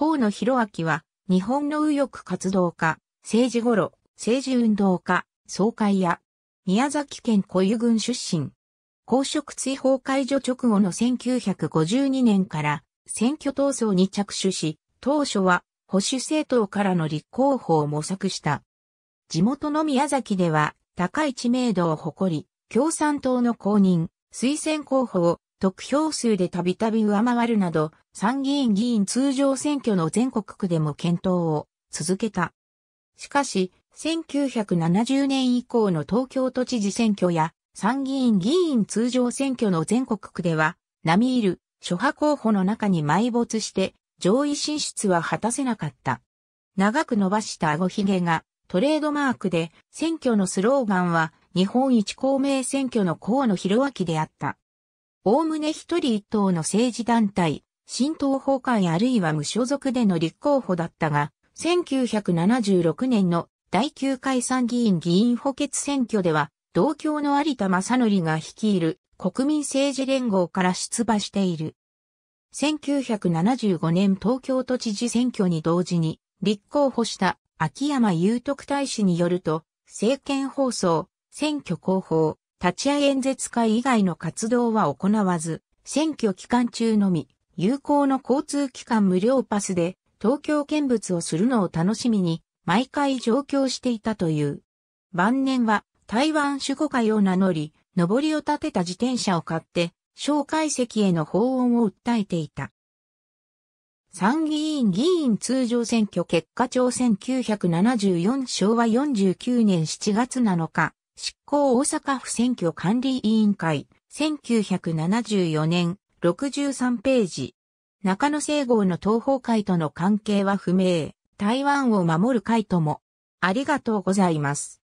河野博明は、日本の右翼活動家、政治頃、政治運動家、総会や、宮崎県小湯郡出身。公職追放解除直後の1952年から選挙闘争に着手し、当初は保守政党からの立候補を模索した。地元の宮崎では高い知名度を誇り、共産党の公認、推薦候補を得票数でたびたび上回るなど、参議院議員通常選挙の全国区でも検討を続けた。しかし、1970年以降の東京都知事選挙や参議院議員通常選挙の全国区では、並みいる諸派候補の中に埋没して上位進出は果たせなかった。長く伸ばした顎ひげがトレードマークで選挙のスローガンは日本一公明選挙の河野博明であった。おおむね一人一党の政治団体、新党崩壊あるいは無所属での立候補だったが、1976年の第9回参議院議員補欠選挙では、同郷の有田正則が率いる国民政治連合から出馬している。1975年東京都知事選挙に同時に立候補した秋山雄徳大使によると、政権放送、選挙広報、立ち会い演説会以外の活動は行わず、選挙期間中のみ、有効の交通機関無料パスで、東京見物をするのを楽しみに、毎回上京していたという。晩年は、台湾守護会を名乗り、上りを立てた自転車を買って、蒋介石への訪問を訴えていた。参議院議員通常選挙結果調1974昭和49年7月7日、執行大阪府選挙管理委員会、1974年、63ページ。中野聖号の東方会との関係は不明。台湾を守る会とも。ありがとうございます。